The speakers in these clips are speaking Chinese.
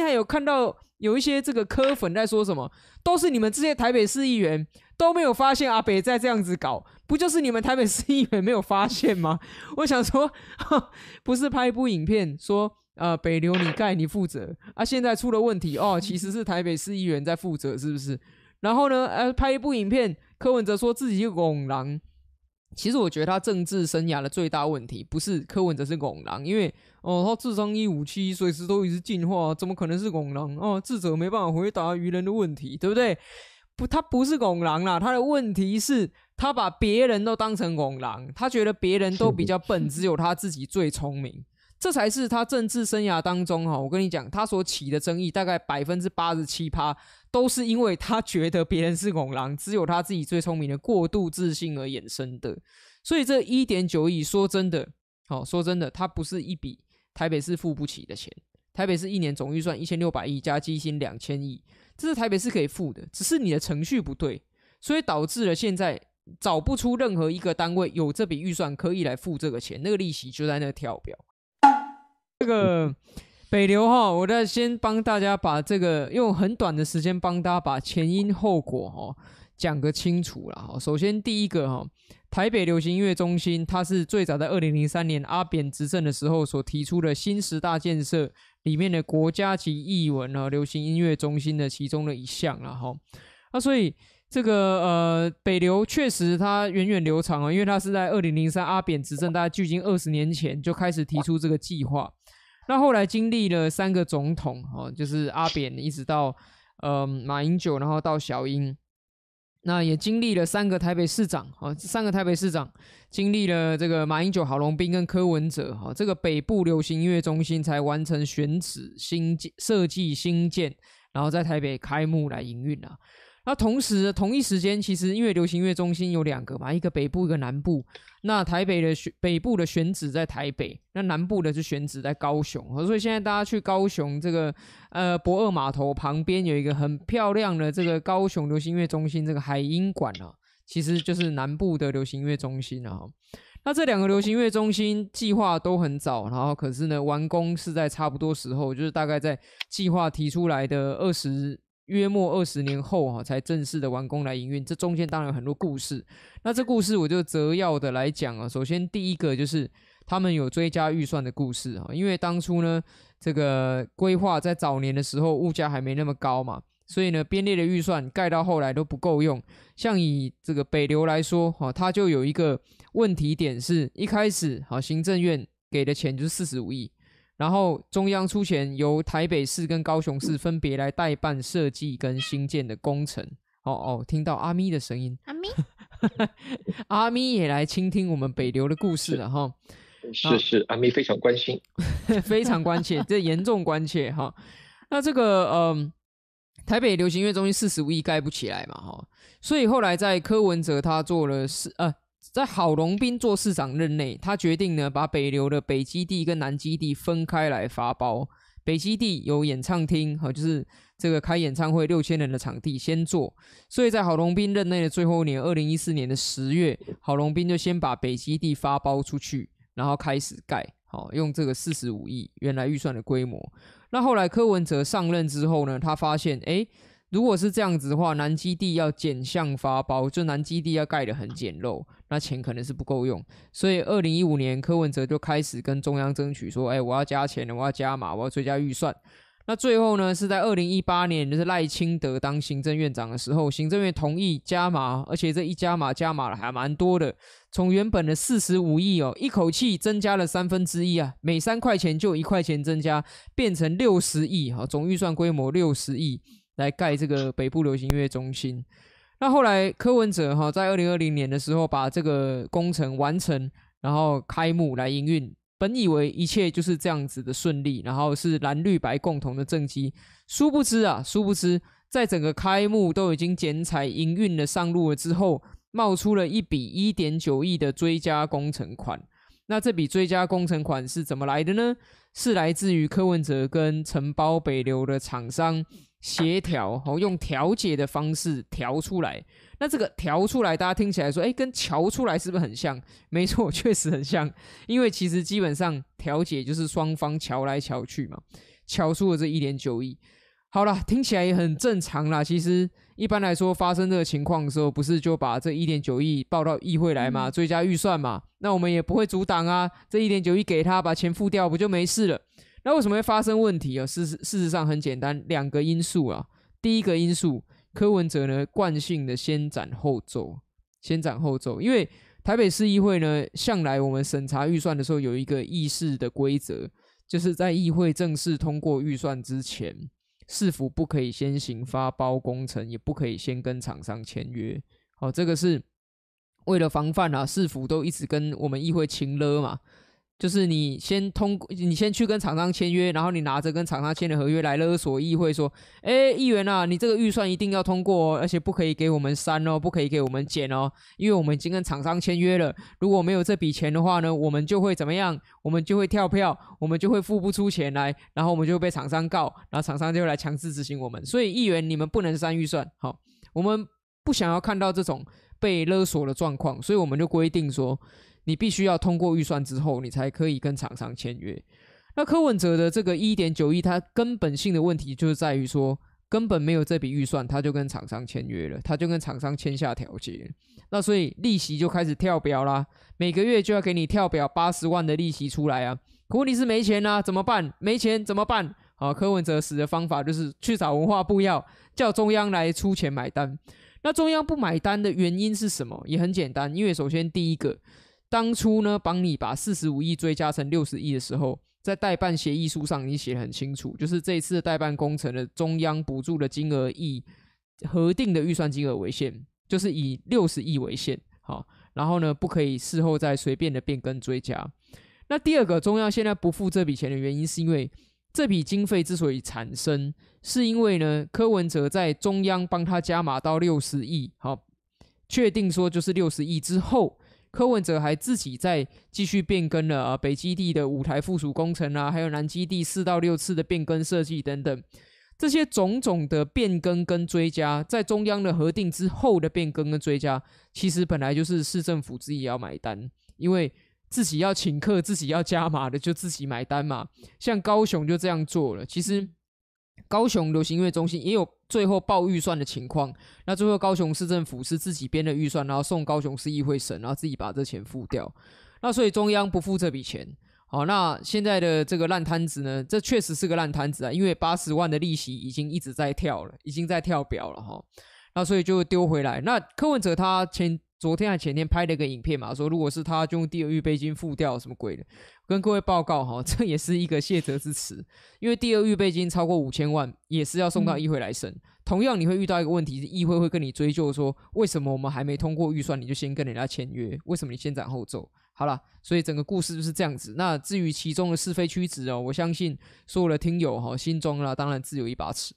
现在有看到有一些这个柯粉在说什么，都是你们这些台北市议员都没有发现阿北在这样子搞，不就是你们台北市议员没有发现吗？我想说，不是拍一部影片说，呃，北流你盖你负责啊，现在出了问题哦，其实是台北市议员在负责是不是？然后呢，呃，拍一部影片，柯文哲说自己是拱狼。其实我觉得他政治生涯的最大问题不是柯文哲是拱狼，因为哦他智商一五七，随时都一直进化，怎么可能是拱狼哦，智者没办法回答愚人的问题，对不对？不，他不是拱狼啦，他的问题是他把别人都当成拱狼，他觉得别人都比较笨，只有他自己最聪明，这才是他政治生涯当中哈，我跟你讲，他所起的争议大概百分之八十七趴。都是因为他觉得别人是恐狼，只有他自己最聪明的过度自信而衍生的。所以这一点九亿，说真的，哦，说真的，它不是一笔台北市付不起的钱。台北市一年总预算一千六百亿加基薪两千亿，这是台北市可以付的。只是你的程序不对，所以导致了现在找不出任何一个单位有这笔预算可以来付这个钱。那个利息就在那跳表，这个。北流哈，我再先帮大家把这个用很短的时间帮大家把前因后果哈讲个清楚了哈。首先第一个哈，台北流行音乐中心它是最早在二零零三年阿扁执政的时候所提出的新十大建设里面的国家级艺文啊流行音乐中心的其中的一项了哈。那所以这个呃北流确实它源远流长啊，因为它是在二零零三阿扁执政，大概距今二十年前就开始提出这个计划。那后来经历了三个总统哦，就是阿扁一直到呃马英九，然后到小英，那也经历了三个台北市长啊，三个台北市长经历了这个马英九、郝龙斌跟柯文哲啊，这个北部流行音乐中心才完成选址、新建、设计、新建，然后在台北开幕来营运啊。那同时，同一时间，其实因为流行乐中心有两个嘛，一个北部，一个南部。那台北的选北部的选址在台北，那南部的就选址在高雄。所以现在大家去高雄这个呃博二码头旁边有一个很漂亮的这个高雄流行乐中心这个海音馆啊，其实就是南部的流行乐中心啊。那这两个流行乐中心计划都很早，然后可是呢，完工是在差不多时候，就是大概在计划提出来的二十。约莫二十年后啊，才正式的完工来营运。这中间当然有很多故事，那这故事我就择要的来讲啊。首先第一个就是他们有追加预算的故事啊，因为当初呢这个规划在早年的时候物价还没那么高嘛，所以呢编列的预算盖到后来都不够用。像以这个北流来说哈，他就有一个问题点是一开始好行政院给的钱就是四十五亿。然后中央出钱，由台北市跟高雄市分别来代办设计跟新建的工程。哦哦，听到阿咪的声音，阿咪，阿咪也来倾听我们北流的故事了哈。是是，阿咪非常关心，非常关切，这严重关切哈。那这个嗯，台北流行音乐中心四十亿盖不起来嘛哈，所以后来在柯文哲他做了四呃在郝龙斌做市长任内，他决定呢把北流的北基地跟南基地分开来发包。北基地有演唱厅，哈，就是这个开演唱会六千人的场地先做。所以在郝龙斌任内的最后一年，二零一四年的十月，郝龙斌就先把北基地发包出去，然后开始盖。好，用这个四十五亿原来预算的规模。那后来柯文哲上任之后呢，他发现，哎。如果是这样子的话，南基地要减项发包，就南基地要盖得很简陋，那钱可能是不够用。所以，二零一五年柯文哲就开始跟中央争取说：“哎，我要加钱，我要加码，我要追加预算。”那最后呢，是在二零一八年，就是赖清德当行政院长的时候，行政院同意加码，而且这一加码加码了还蛮多的，从原本的四十五亿哦，一口气增加了三分之一啊，每三块钱就一块钱增加，变成六十亿哈，总预算规模六十亿。来盖这个北部流行音乐中心，那后来柯文哲哈在二零二零年的时候把这个工程完成，然后开幕来营运。本以为一切就是这样子的顺利，然后是蓝绿白共同的政绩。殊不知啊，殊不知，在整个开幕都已经剪彩营运了上路了之后，冒出了一笔一点九亿的追加工程款。那这笔追加工程款是怎么来的呢？是来自于柯文哲跟承包北流的厂商。协调，好用调解的方式调出来。那这个调出来，大家听起来说，哎，跟瞧出来是不是很像？没错，确实很像。因为其实基本上调解就是双方瞧来瞧去嘛，瞧出了这一点九亿。好了，听起来也很正常啦。其实一般来说发生这个情况的时候，不是就把这一点九亿报到议会来嘛，追加预算嘛。那我们也不会阻挡啊，这一点九亿给他，把钱付掉不就没事了？那为什么会发生问题啊？事实事实上很简单，两个因素啊。第一个因素，柯文哲呢惯性的先斩后奏，先斩后奏。因为台北市议会呢向来我们审查预算的时候有一个议事的规则，就是在议会正式通过预算之前，市府不可以先行发包工程，也不可以先跟厂商签约。好，这个是为了防范啊，市府都一直跟我们议会请勒嘛。就是你先通，你先去跟厂商签约，然后你拿着跟厂商签的合约来勒索议会，说：“哎，议员呐，你这个预算一定要通过，哦，而且不可以给我们删哦，不可以给我们减哦，因为我们已经跟厂商签约了。如果没有这笔钱的话呢，我们就会怎么样？我们就会跳票，我们就会付不出钱来，然后我们就会被厂商告，然后厂商就会来强制执行我们。所以，议员你们不能删预算，好，我们不想要看到这种被勒索的状况，所以我们就规定说。”你必须要通过预算之后，你才可以跟厂商签约。那柯文哲的这个一点九亿，它根本性的问题就是在于说，根本没有这笔预算，他就跟厂商签约了，他就跟厂商签下条约，那所以利息就开始跳表啦，每个月就要给你跳表八十万的利息出来啊。可问你是没钱啊，怎么办？没钱怎么办？啊，柯文哲死的方法就是去找文化部要，叫中央来出钱买单。那中央不买单的原因是什么？也很简单，因为首先第一个。当初呢，帮你把四十五亿追加成六十亿的时候，在代办协议书上，已经写得很清楚，就是这一次代办工程的中央补助的金额以核定的预算金额为限，就是以六十亿为限。好，然后呢，不可以事后再随便的变更追加。那第二个，中央现在不付这笔钱的原因，是因为这笔经费之所以产生，是因为呢，柯文哲在中央帮他加码到六十亿，好，确定说就是六十亿之后。柯文哲还自己在继续变更了啊，北基地的五台附属工程啊，还有南基地四到六次的变更设计等等，这些种种的变更跟追加，在中央的核定之后的变更跟追加，其实本来就是市政府自己要买单，因为自己要请客、自己要加码的，就自己买单嘛。像高雄就这样做了，其实。高雄流行音乐中心也有最后报预算的情况，那最后高雄市政府是自己编的预算，然后送高雄市议会审，然后自己把这钱付掉，那所以中央不付这笔钱。好，那现在的这个烂摊子呢，这确实是个烂摊子啊，因为八十万的利息已经一直在跳了，已经在跳表了哈，那所以就丢回来。那柯文哲他前。昨天还前天拍了一个影片嘛，说如果是他就用第二预备金付掉什么鬼的，跟各位报告哈，这也是一个谢责之词，因为第二预备金超过五千万也是要送到议会来审，同样你会遇到一个问题，是议会会跟你追究说为什么我们还没通过预算你就先跟人家签约，为什么你先斩后奏？好了，所以整个故事就是这样子。那至于其中的是非曲直哦，我相信所有的听友哈心中啦，当然自有一把尺。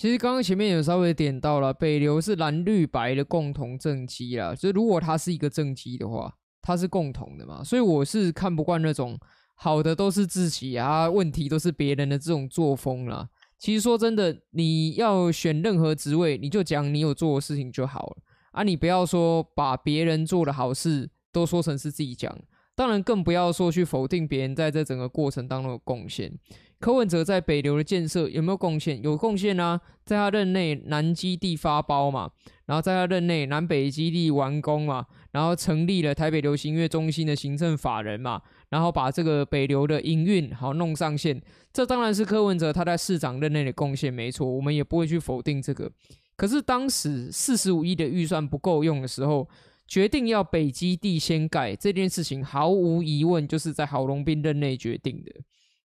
其实刚刚前面有稍微点到了，北流是蓝绿白的共同政基啊，就如果它是一个政基的话，它是共同的嘛，所以我是看不惯那种好的都是自己啊，问题都是别人的这种作风啦。其实说真的，你要选任何职位，你就讲你有做的事情就好了啊，你不要说把别人做的好事都说成是自己讲。当然，更不要说去否定别人在这整个过程当中的贡献。柯文哲在北流的建设有没有贡献？有贡献啊，在他任内南基地发包嘛，然后在他任内南北基地完工嘛，然后成立了台北流行音乐中心的行政法人嘛，然后把这个北流的营运好弄上线。这当然是柯文哲他在市长任内的贡献，没错，我们也不会去否定这个。可是当时四十五亿的预算不够用的时候。决定要北基地先盖这件事情，毫无疑问就是在郝龙斌任内决定的，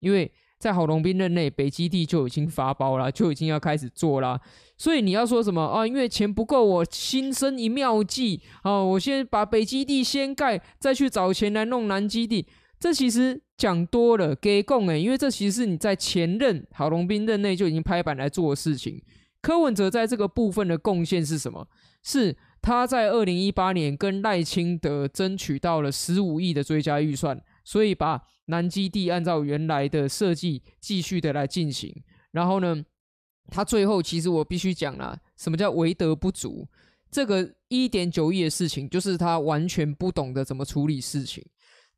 因为在郝龙斌任内，北基地就已经发包了，就已经要开始做了。所以你要说什么啊？因为钱不够，我心生一妙计啊！我先把北基地先盖，再去找钱来弄南基地。这其实讲多了给供诶，因为这其实是你在前任郝龙斌任内就已经拍板来做的事情。柯文哲在这个部分的贡献是什么？是。他在二零一八年跟赖清德争取到了十五亿的追加预算，所以把南基地按照原来的设计继续的来进行。然后呢，他最后其实我必须讲了，什么叫为德不足？这个一点九亿的事情，就是他完全不懂得怎么处理事情。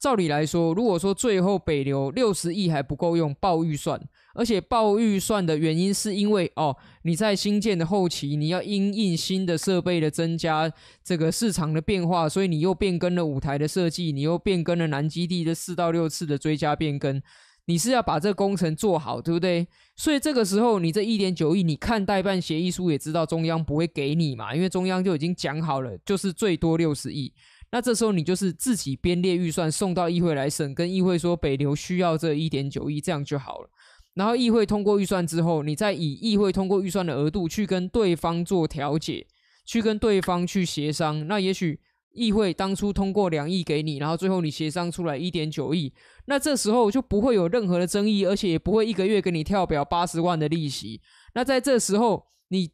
照理来说，如果说最后北流六十亿还不够用，报预算，而且报预算的原因是因为哦，你在新建的后期，你要因应新的设备的增加，这个市场的变化，所以你又变更了舞台的设计，你又变更了南基地的四到六次的追加变更，你是要把这个工程做好，对不对？所以这个时候你这一点九亿，你看代办协议书也知道中央不会给你嘛，因为中央就已经讲好了，就是最多六十亿。那这时候你就是自己编列预算送到议会来审，跟议会说北流需要这一点九亿这样就好了。然后议会通过预算之后，你再以议会通过预算的额度去跟对方做调解，去跟对方去协商。那也许议会当初通过两亿给你，然后最后你协商出来一点九亿，那这时候就不会有任何的争议，而且也不会一个月给你跳表八十万的利息。那在这时候，你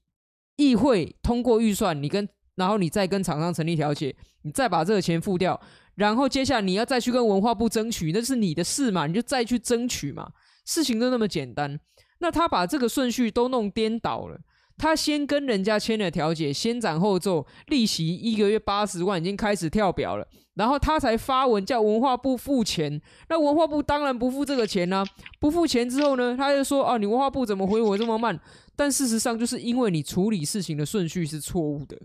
议会通过预算，你跟然后你再跟厂商成立调解，你再把这个钱付掉，然后接下来你要再去跟文化部争取，那是你的事嘛，你就再去争取嘛。事情都那么简单，那他把这个顺序都弄颠倒了，他先跟人家签了调解，先斩后奏，利息一个月八十万已经开始跳表了，然后他才发文叫文化部付钱，那文化部当然不付这个钱啦，不付钱之后呢，他就说啊，你文化部怎么回我这么慢？但事实上就是因为你处理事情的顺序是错误的。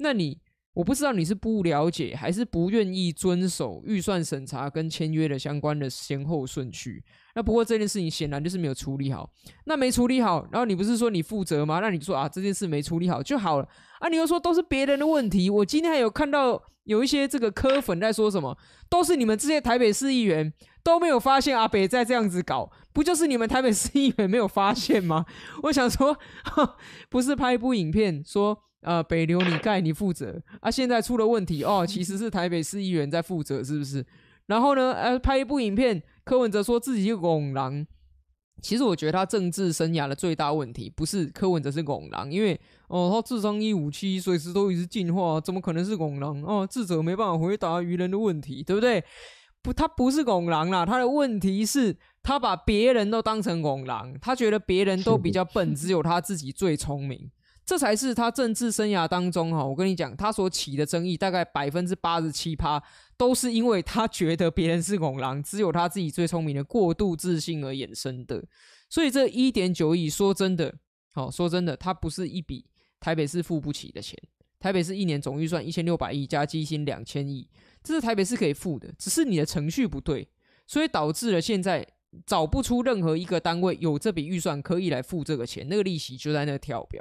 那你我不知道你是不了解还是不愿意遵守预算审查跟签约的相关的先后顺序。那不过这件事情显然就是没有处理好。那没处理好，然后你不是说你负责吗？那你说啊，这件事没处理好就好了。啊，你又说都是别人的问题。我今天还有看到有一些这个科粉在说什么，都是你们这些台北市议员都没有发现阿北在这样子搞，不就是你们台北市议员没有发现吗？我想说，不是拍一部影片说。呃，北流你盖你负责啊，现在出了问题哦，其实是台北市议员在负责是不是？然后呢，呃，拍一部影片，柯文哲说自己是拱狼。其实我觉得他政治生涯的最大问题不是柯文哲是拱狼，因为哦，他智商一五七，随时都一直进化，怎么可能是拱狼哦，智者没办法回答愚人的问题，对不对？不，他不是拱狼啦，他的问题是，他把别人都当成拱狼，他觉得别人都比较笨，只有他自己最聪明。这才是他政治生涯当中哈，我跟你讲，他所起的争议大概百分之八十七趴，都是因为他觉得别人是恐狼，只有他自己最聪明的过度自信而衍生的。所以这一点九亿，说真的，好说真的，它不是一笔台北市付不起的钱。台北市一年总预算一千六百亿加基薪两千亿，这是台北市可以付的，只是你的程序不对，所以导致了现在找不出任何一个单位有这笔预算可以来付这个钱，那个利息就在那跳表。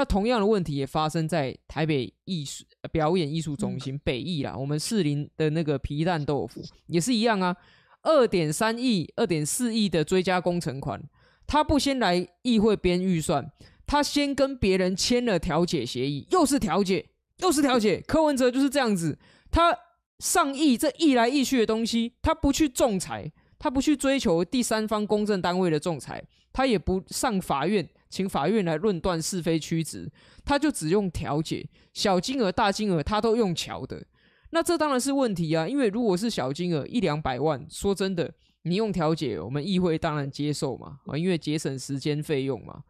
那同样的问题也发生在台北艺术表演艺术中心北艺啦，我们士林的那个皮蛋豆腐也是一样啊，二点三亿、二点四亿的追加工程款，他不先来议会编预算，他先跟别人签了调解协议，又是调解，又是调解。柯文哲就是这样子，他上亿这亿来亿去的东西，他不去仲裁，他不去追求第三方公证单位的仲裁，他也不上法院。请法院来论断是非曲直，他就只用调解，小金额、大金额他都用瞧的，那这当然是问题啊！因为如果是小金额一两百万，说真的，你用调解，我们议会当然接受嘛，啊，因为节省时间费用嘛。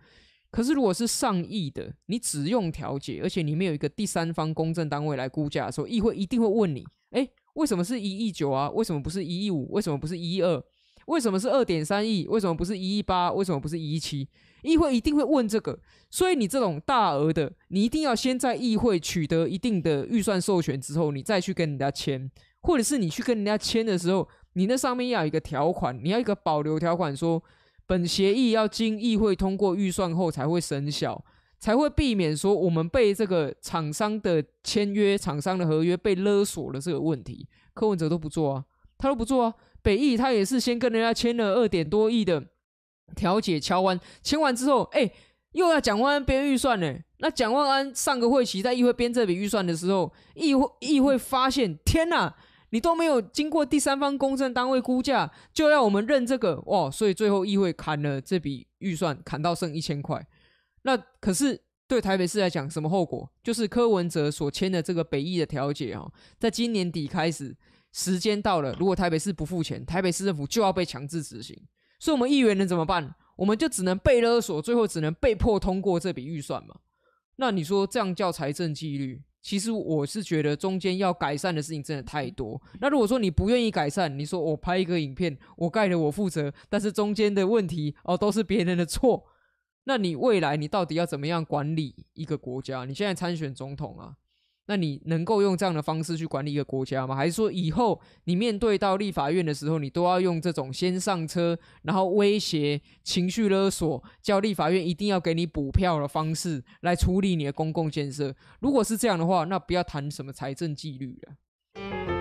可是如果是上亿的，你只用调解，而且你没有一个第三方公证单位来估价的时候，议会一定会问你：哎，为什么是一亿九啊？为什么不是一亿五？为什么不是一亿二？为什么是二点三亿？为什么不是一亿八？为什么不是一亿七？议会一定会问这个，所以你这种大额的，你一定要先在议会取得一定的预算授权之后，你再去跟人家签，或者是你去跟人家签的时候，你那上面要有一个条款，你要一个保留条款，说本协议要经议会通过预算后才会生效，才会避免说我们被这个厂商的签约厂商的合约被勒索了这个问题。柯文哲都不做啊，他都不做啊。北艺他也是先跟人家签了二点多亿的调解敲完签完之后，哎，又要蒋万安编预算呢。那蒋万安上个会期在议会编这笔预算的时候，议会议会发现，天呐，你都没有经过第三方公证单位估价，就要我们认这个哇！所以最后议会砍了这笔预算，砍到剩一千块。那可是对台北市来讲，什么后果？就是柯文哲所签的这个北艺的调解啊，在今年底开始。时间到了，如果台北市不付钱，台北市政府就要被强制执行。所以，我们议员能怎么办？我们就只能被勒索，最后只能被迫通过这笔预算嘛？那你说这样叫财政纪律？其实我是觉得中间要改善的事情真的太多。那如果说你不愿意改善，你说我拍一个影片，我盖了我负责，但是中间的问题哦都是别人的错，那你未来你到底要怎么样管理一个国家？你现在参选总统啊？那你能够用这样的方式去管理一个国家吗？还是说以后你面对到立法院的时候，你都要用这种先上车，然后威胁、情绪勒索，叫立法院一定要给你补票的方式来处理你的公共建设？如果是这样的话，那不要谈什么财政纪律了。